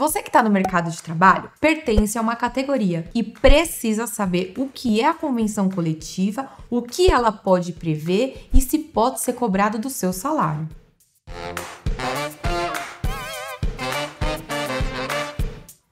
Você que está no mercado de trabalho pertence a uma categoria e precisa saber o que é a convenção coletiva, o que ela pode prever e se pode ser cobrado do seu salário.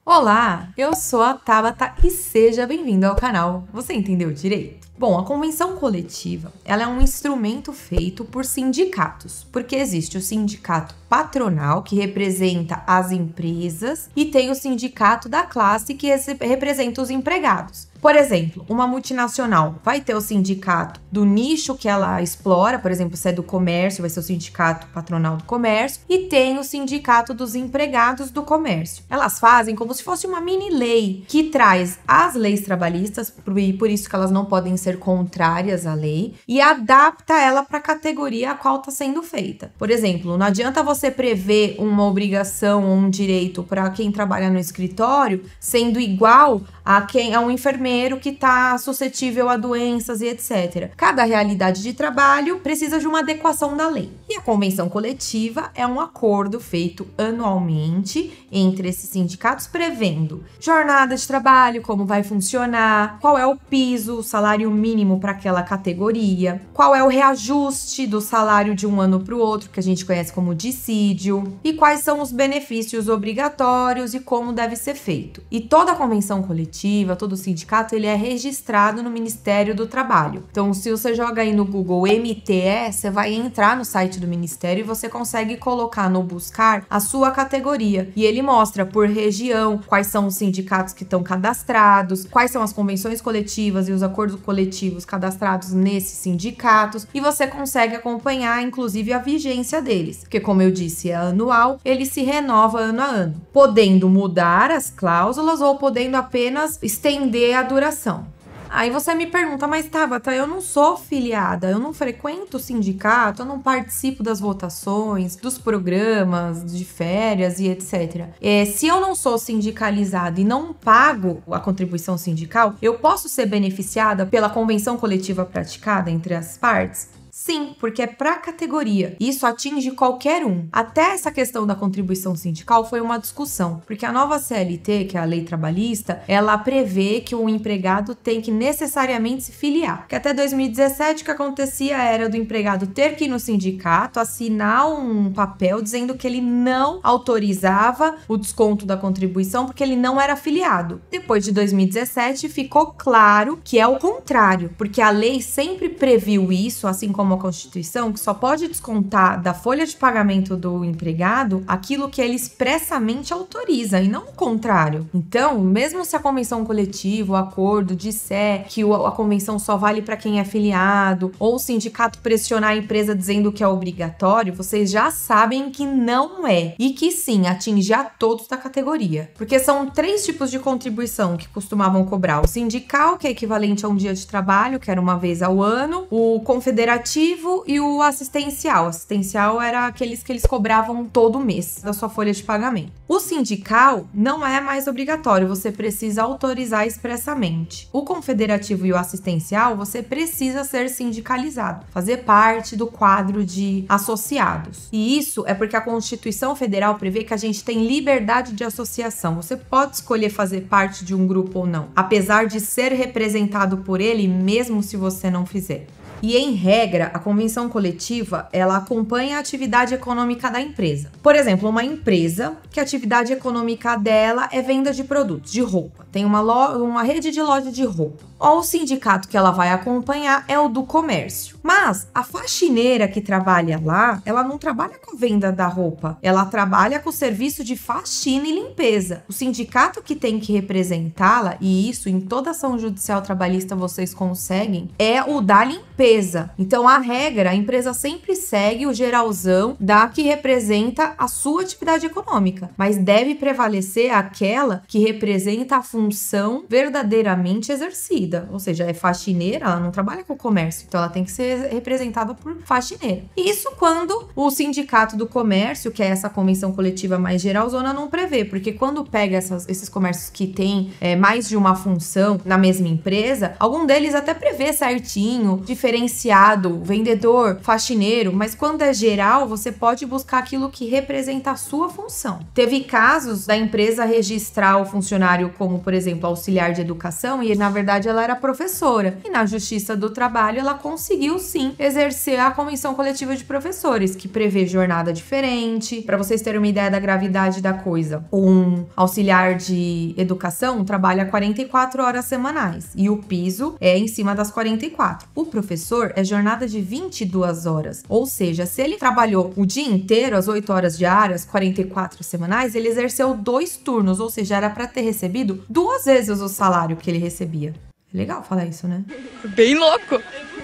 Olá, eu sou a Tabata e seja bem-vindo ao canal. Você entendeu direito? Bom, a convenção coletiva ela é um instrumento feito por sindicatos, porque existe o sindicato patronal, que representa as empresas, e tem o sindicato da classe, que representa os empregados. Por exemplo, uma multinacional vai ter o sindicato do nicho que ela explora, por exemplo, se é do comércio, vai ser o sindicato patronal do comércio, e tem o sindicato dos empregados do comércio. Elas fazem como se fosse uma mini lei que traz as leis trabalhistas, e por isso que elas não podem ser contrárias à lei, e adapta ela para a categoria a qual está sendo feita. Por exemplo, não adianta você prever uma obrigação ou um direito para quem trabalha no escritório sendo igual a quem é um enfermeiro que está suscetível a doenças e etc. Cada realidade de trabalho precisa de uma adequação da lei. E a convenção coletiva é um acordo feito anualmente entre esses sindicatos prevendo jornada de trabalho, como vai funcionar, qual é o piso, o salário mínimo para aquela categoria, qual é o reajuste do salário de um ano para o outro, que a gente conhece como dissídio, e quais são os benefícios obrigatórios e como deve ser feito. E toda a convenção coletiva coletiva, todo sindicato, ele é registrado no Ministério do Trabalho. Então, se você joga aí no Google MTE, você vai entrar no site do Ministério e você consegue colocar no buscar a sua categoria. E ele mostra por região quais são os sindicatos que estão cadastrados, quais são as convenções coletivas e os acordos coletivos cadastrados nesses sindicatos. E você consegue acompanhar, inclusive, a vigência deles. Porque, como eu disse, é anual, ele se renova ano a ano, podendo mudar as cláusulas ou podendo apenas apenas estender a duração. Aí você me pergunta, mas Tabata, eu não sou filiada, eu não frequento o sindicato, eu não participo das votações, dos programas de férias e etc. É, se eu não sou sindicalizada e não pago a contribuição sindical, eu posso ser beneficiada pela convenção coletiva praticada entre as partes? Sim, porque é para categoria. Isso atinge qualquer um. Até essa questão da contribuição sindical foi uma discussão, porque a nova CLT, que é a lei trabalhista, ela prevê que o empregado tem que necessariamente se filiar. Que até 2017 o que acontecia era do empregado ter que ir no sindicato, assinar um papel dizendo que ele não autorizava o desconto da contribuição porque ele não era filiado. Depois de 2017 ficou claro que é o contrário, porque a lei sempre previu isso, assim como como a Constituição que só pode descontar da folha de pagamento do empregado aquilo que ele expressamente autoriza e não o contrário. Então, mesmo se a convenção coletiva, o acordo disser que a convenção só vale para quem é afiliado ou o sindicato pressionar a empresa dizendo que é obrigatório, vocês já sabem que não é e que sim atinge a todos da categoria. Porque são três tipos de contribuição que costumavam cobrar: o sindical, que é equivalente a um dia de trabalho, que era uma vez ao ano, o confederativo educativo e o assistencial. O assistencial era aqueles que eles cobravam todo mês da sua folha de pagamento. O sindical não é mais obrigatório, você precisa autorizar expressamente. O confederativo e o assistencial, você precisa ser sindicalizado, fazer parte do quadro de associados. E isso é porque a Constituição Federal prevê que a gente tem liberdade de associação. Você pode escolher fazer parte de um grupo ou não, apesar de ser representado por ele mesmo se você não fizer. E em regra, a convenção coletiva, ela acompanha a atividade econômica da empresa. Por exemplo, uma empresa que a atividade econômica dela é venda de produtos, de roupa. Tem uma, uma rede de loja de roupa ou o sindicato que ela vai acompanhar é o do comércio. Mas a faxineira que trabalha lá, ela não trabalha com a venda da roupa, ela trabalha com o serviço de faxina e limpeza. O sindicato que tem que representá-la, e isso em toda ação judicial trabalhista vocês conseguem, é o da limpeza. Então a regra, a empresa sempre segue o geralzão da que representa a sua atividade econômica, mas deve prevalecer aquela que representa a função verdadeiramente exercida. Ou seja, é faxineira, ela não trabalha com comércio. Então ela tem que ser representada por faxineira. Isso quando o sindicato do comércio, que é essa convenção coletiva mais geral zona não prevê. Porque quando pega essas, esses comércios que têm é, mais de uma função na mesma empresa, algum deles até prevê certinho, diferenciado, vendedor, faxineiro. Mas quando é geral, você pode buscar aquilo que representa a sua função. Teve casos da empresa registrar o funcionário como, por exemplo, auxiliar de educação e na verdade ela ela era professora. E na Justiça do Trabalho, ela conseguiu sim exercer a Convenção Coletiva de Professores, que prevê jornada diferente. Para vocês terem uma ideia da gravidade da coisa, um auxiliar de educação trabalha 44 horas semanais e o piso é em cima das 44. O professor é jornada de 22 horas, ou seja, se ele trabalhou o dia inteiro, as 8 horas diárias, 44 semanais, ele exerceu dois turnos, ou seja, era para ter recebido duas vezes o salário que ele recebia. É legal falar isso, né? Bem louco!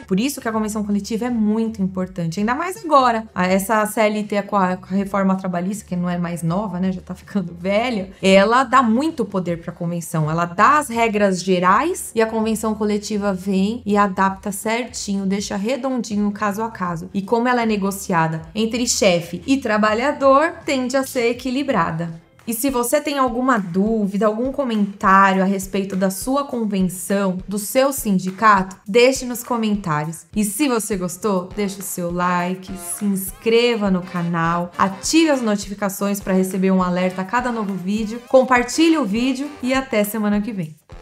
Por isso que a convenção coletiva é muito importante, ainda mais agora. Essa CLT com a, reforma trabalhista, que não é mais nova, né, já tá ficando velha, ela dá muito poder para a convenção. Ela dá as regras gerais e a convenção coletiva vem e adapta certinho, deixa redondinho caso a caso. E como ela é negociada entre chefe e trabalhador, tende a ser equilibrada. E se você tem alguma dúvida, algum comentário a respeito da sua convenção, do seu sindicato, deixe nos comentários. E se você gostou, deixe o seu like, se inscreva no canal, ative as notificações para receber um alerta a cada novo vídeo, compartilhe o vídeo e até semana que vem.